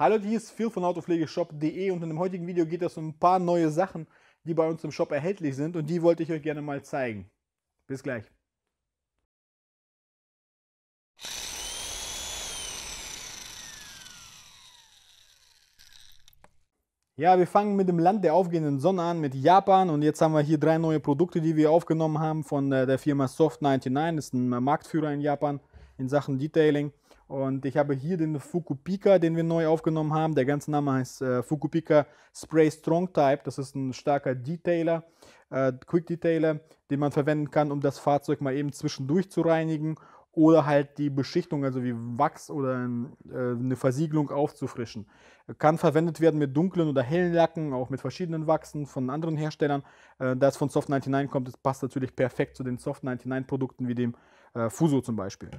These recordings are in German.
Hallo, die ist Phil von autopflegeshop.de und in dem heutigen Video geht es um ein paar neue Sachen, die bei uns im Shop erhältlich sind und die wollte ich euch gerne mal zeigen. Bis gleich. Ja, wir fangen mit dem Land der aufgehenden Sonne an, mit Japan. Und jetzt haben wir hier drei neue Produkte, die wir aufgenommen haben von äh, der Firma Soft99. Das ist ein Marktführer in Japan in Sachen Detailing. Und ich habe hier den Fukupika, den wir neu aufgenommen haben. Der ganze Name heißt äh, Fukupika Spray Strong Type. Das ist ein starker Detailer, äh, Quick Detailer, den man verwenden kann, um das Fahrzeug mal eben zwischendurch zu reinigen oder halt die Beschichtung, also wie Wachs oder äh, eine Versiegelung aufzufrischen. Kann verwendet werden mit dunklen oder hellen Lacken, auch mit verschiedenen Wachsen von anderen Herstellern. Äh, da von Soft 99 kommt, das passt natürlich perfekt zu den Soft 99 Produkten wie dem äh, Fuso zum Beispiel.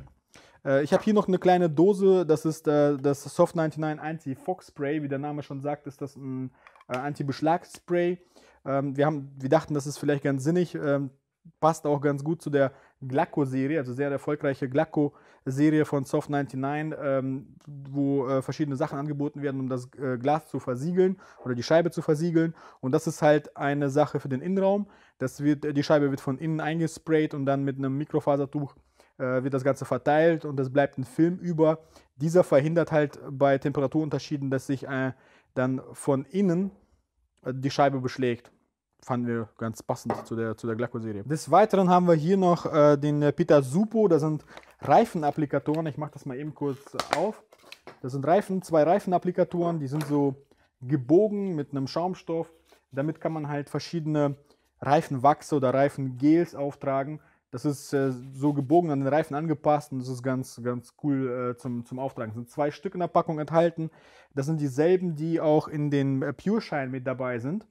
Äh, ich habe hier noch eine kleine Dose, das ist äh, das Soft 99 Anti-Fox Spray. Wie der Name schon sagt, ist das ein äh, Anti-Beschlag-Spray. Ähm, wir, wir dachten, das ist vielleicht ganz sinnig, ähm, passt auch ganz gut zu der Glacco-Serie, also sehr erfolgreiche Glacco-Serie von Soft 99, ähm, wo äh, verschiedene Sachen angeboten werden, um das äh, Glas zu versiegeln oder die Scheibe zu versiegeln. Und das ist halt eine Sache für den Innenraum. Das wird, äh, die Scheibe wird von innen eingesprayt und dann mit einem Mikrofasertuch äh, wird das Ganze verteilt und es bleibt ein Film über. Dieser verhindert halt bei Temperaturunterschieden, dass sich äh, dann von innen äh, die Scheibe beschlägt. Fanden wir ganz passend zu der, zu der Glacco-Serie. Des Weiteren haben wir hier noch äh, den äh, Pita Supo. Das sind Reifenapplikatoren. Ich mache das mal eben kurz auf. Das sind Reifen, zwei Reifenapplikatoren. Die sind so gebogen mit einem Schaumstoff. Damit kann man halt verschiedene Reifenwachse oder Reifengels auftragen das ist äh, so gebogen an den Reifen angepasst und das ist ganz, ganz cool äh, zum, zum Auftragen. Es sind zwei Stück in der Packung enthalten. Das sind dieselben, die auch in den äh, Pure-Schein mit dabei sind.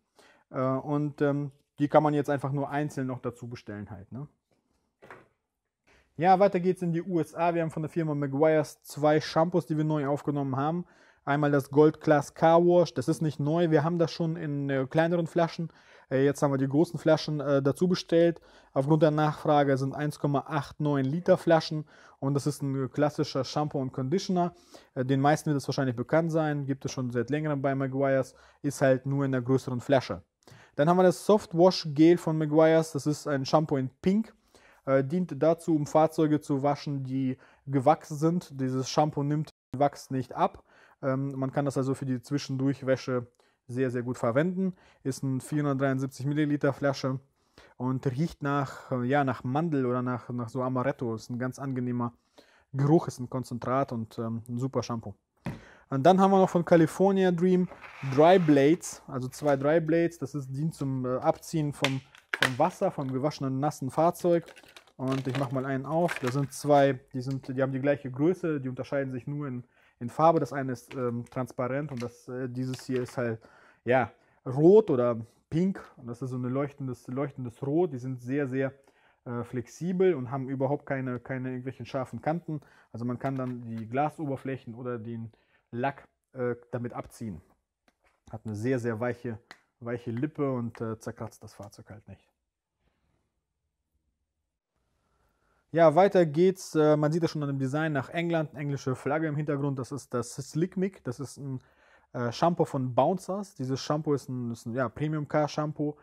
Äh, und ähm, die kann man jetzt einfach nur einzeln noch dazu bestellen halt. Ne? Ja, weiter geht's in die USA. Wir haben von der Firma Meguiar's zwei Shampoos, die wir neu aufgenommen haben. Einmal das Gold Class Car Wash, das ist nicht neu, wir haben das schon in äh, kleineren Flaschen. Äh, jetzt haben wir die großen Flaschen äh, dazu bestellt. Aufgrund der Nachfrage sind 1,89 Liter Flaschen und das ist ein äh, klassischer Shampoo und Conditioner. Äh, den meisten wird es wahrscheinlich bekannt sein, gibt es schon seit längerem bei Maguires, ist halt nur in der größeren Flasche. Dann haben wir das Soft Wash Gel von Maguires, das ist ein Shampoo in Pink äh, dient dazu, um Fahrzeuge zu waschen, die gewachsen sind. Dieses Shampoo nimmt den Wachs nicht ab ähm, man kann das also für die Zwischendurchwäsche sehr, sehr gut verwenden. Ist eine 473 Milliliter Flasche und riecht nach, ja, nach Mandel oder nach, nach so Amaretto. Ist ein ganz angenehmer Geruch, ist ein Konzentrat und ähm, ein super Shampoo. Und dann haben wir noch von California Dream Dry Blades, also zwei Dry Blades. Das ist, dient zum äh, Abziehen vom, vom Wasser, vom gewaschenen, nassen Fahrzeug. Und ich mache mal einen auf. Da sind zwei, die, sind, die haben die gleiche Größe, die unterscheiden sich nur in in Farbe. Das eine ist ähm, transparent und das, äh, dieses hier ist halt, ja, rot oder pink. Und das ist so ein leuchtendes, leuchtendes Rot. Die sind sehr, sehr äh, flexibel und haben überhaupt keine, keine irgendwelchen scharfen Kanten. Also man kann dann die Glasoberflächen oder den Lack äh, damit abziehen. Hat eine sehr, sehr weiche, weiche Lippe und äh, zerkratzt das Fahrzeug halt nicht. Ja, weiter geht's. Äh, man sieht das schon an dem Design nach England. Englische Flagge im Hintergrund. Das ist das Slick Mick. Das ist ein äh, Shampoo von Bouncers. Dieses Shampoo ist ein, ist ein ja, Premium-Car-Shampoo.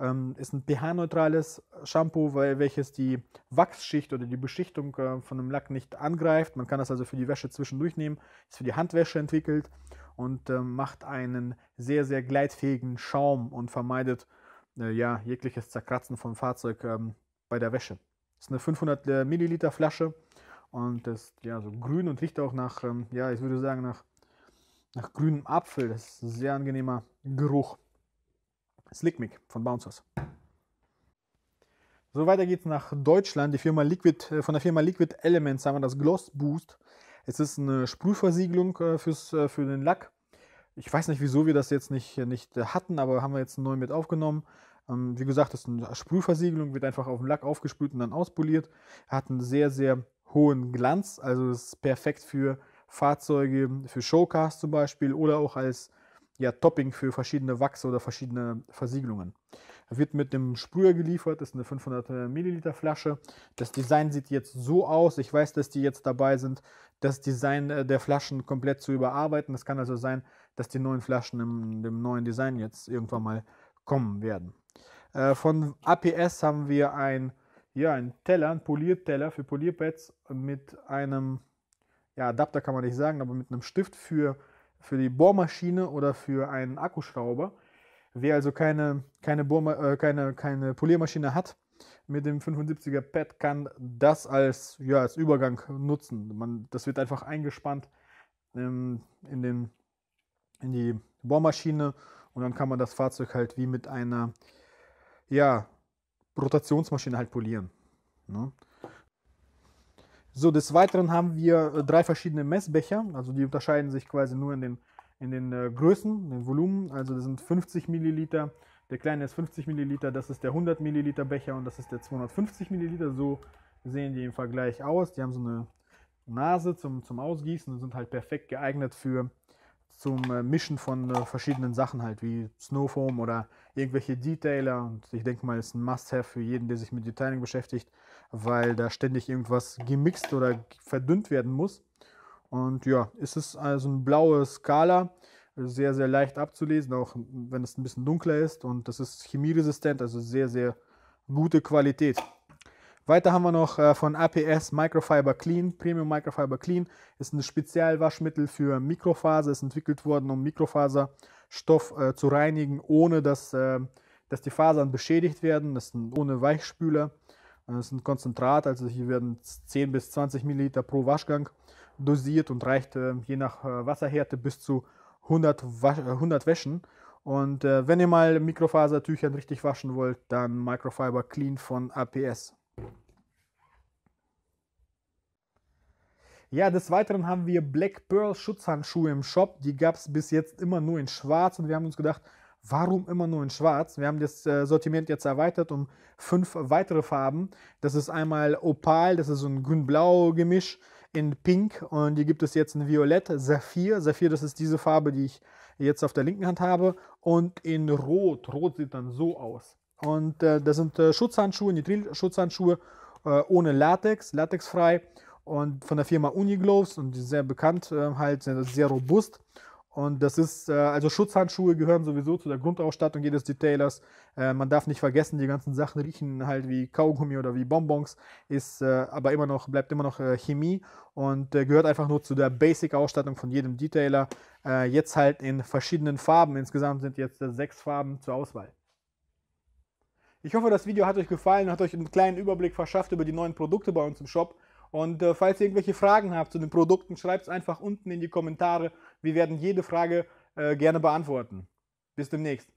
Ähm, ist ein pH-neutrales Shampoo, weil, welches die Wachsschicht oder die Beschichtung äh, von dem Lack nicht angreift. Man kann das also für die Wäsche zwischendurch nehmen. Ist für die Handwäsche entwickelt und macht einen sehr, sehr gleitfähigen Schaum und vermeidet ja, jegliches Zerkratzen vom Fahrzeug ähm, bei der Wäsche. Das ist eine 500 äh, Milliliter Flasche und das ist ja so grün und riecht auch nach, ähm, ja, ich würde sagen, nach, nach grünem Apfel. Das ist ein sehr angenehmer Geruch. Slickmick von Bouncers. So, weiter geht's nach Deutschland. Die Firma Liquid, äh, von der Firma Liquid Elements haben wir das Gloss Boost. Es ist eine Sprühversiegelung äh, fürs, für den Lack ich weiß nicht, wieso wir das jetzt nicht, nicht äh, hatten, aber haben wir jetzt neu mit aufgenommen. Ähm, wie gesagt, das ist eine Sprühversiegelung, wird einfach auf dem Lack aufgesprüht und dann auspoliert. Hat einen sehr, sehr hohen Glanz, also ist perfekt für Fahrzeuge, für Showcars zum Beispiel oder auch als ja, Topping für verschiedene Wachse oder verschiedene Versiegelungen. Wird mit einem Sprüher geliefert, ist eine 500 äh, Milliliter Flasche. Das Design sieht jetzt so aus. Ich weiß, dass die jetzt dabei sind, das Design äh, der Flaschen komplett zu überarbeiten. Es kann also sein, dass die neuen Flaschen im, dem neuen Design jetzt irgendwann mal kommen werden. Äh, von APS haben wir ein, ja, einen Teller, einen Polierteller für Polierpads mit einem ja, Adapter kann man nicht sagen, aber mit einem Stift für, für die Bohrmaschine oder für einen Akkuschrauber. Wer also keine, keine, äh, keine, keine Poliermaschine hat, mit dem 75er Pad kann das als, ja, als Übergang nutzen. Man, das wird einfach eingespannt ähm, in, den, in die Bohrmaschine und dann kann man das Fahrzeug halt wie mit einer ja, Rotationsmaschine halt polieren. Ne? So, des Weiteren haben wir äh, drei verschiedene Messbecher, also die unterscheiden sich quasi nur in den in den äh, Größen, den Volumen. Also das sind 50 Milliliter. Der kleine ist 50 Milliliter, das ist der 100 Milliliter Becher und das ist der 250 Milliliter. So sehen die im Vergleich aus. Die haben so eine Nase zum, zum Ausgießen und sind halt perfekt geeignet für zum äh, Mischen von äh, verschiedenen Sachen halt, wie Snowfoam oder irgendwelche Detailer. Und ich denke mal, ist ein Must-Have für jeden, der sich mit Detailing beschäftigt, weil da ständig irgendwas gemixt oder verdünnt werden muss. Und ja, es ist also eine blaue Skala, also sehr, sehr leicht abzulesen, auch wenn es ein bisschen dunkler ist. Und das ist chemieresistent, also sehr, sehr gute Qualität. Weiter haben wir noch äh, von APS Microfiber Clean, Premium Microfiber Clean. Ist ein Spezialwaschmittel für Mikrofaser, ist entwickelt worden, um Mikrofaserstoff äh, zu reinigen, ohne dass, ähm, dass die Fasern beschädigt werden. Das ist ein, ohne Weichspüler. Das äh, ist ein Konzentrat, also hier werden 10 bis 20 Milliliter pro Waschgang dosiert und reicht ähm, je nach äh, Wasserhärte bis zu 100, 100 äh, Wäschen. Und äh, wenn ihr mal Mikrofasertüchern richtig waschen wollt, dann Microfiber Clean von APS. Ja, des Weiteren haben wir Black Pearl Schutzhandschuhe im Shop. Die gab es bis jetzt immer nur in schwarz und wir haben uns gedacht, warum immer nur in schwarz? Wir haben das Sortiment jetzt erweitert um fünf weitere Farben. Das ist einmal Opal, das ist so ein grün-blau Gemisch in Pink und hier gibt es jetzt ein Violett, Saphir. Saphir, das ist diese Farbe, die ich jetzt auf der linken Hand habe. Und in Rot. Rot sieht dann so aus. Und äh, das sind äh, Schutzhandschuhe, Nitril-Schutzhandschuhe äh, ohne Latex, latexfrei und von der Firma Unigloves und die sind sehr bekannt, äh, halt sehr, sehr robust. Und das ist, äh, also Schutzhandschuhe gehören sowieso zu der Grundausstattung jedes Detailers. Äh, man darf nicht vergessen, die ganzen Sachen riechen halt wie Kaugummi oder wie Bonbons, ist äh, aber immer noch, bleibt immer noch äh, Chemie und äh, gehört einfach nur zu der Basic-Ausstattung von jedem Detailer. Äh, jetzt halt in verschiedenen Farben. Insgesamt sind jetzt sechs Farben zur Auswahl. Ich hoffe, das Video hat euch gefallen, hat euch einen kleinen Überblick verschafft über die neuen Produkte bei uns im Shop. Und äh, falls ihr irgendwelche Fragen habt zu den Produkten, schreibt es einfach unten in die Kommentare. Wir werden jede Frage äh, gerne beantworten. Bis demnächst.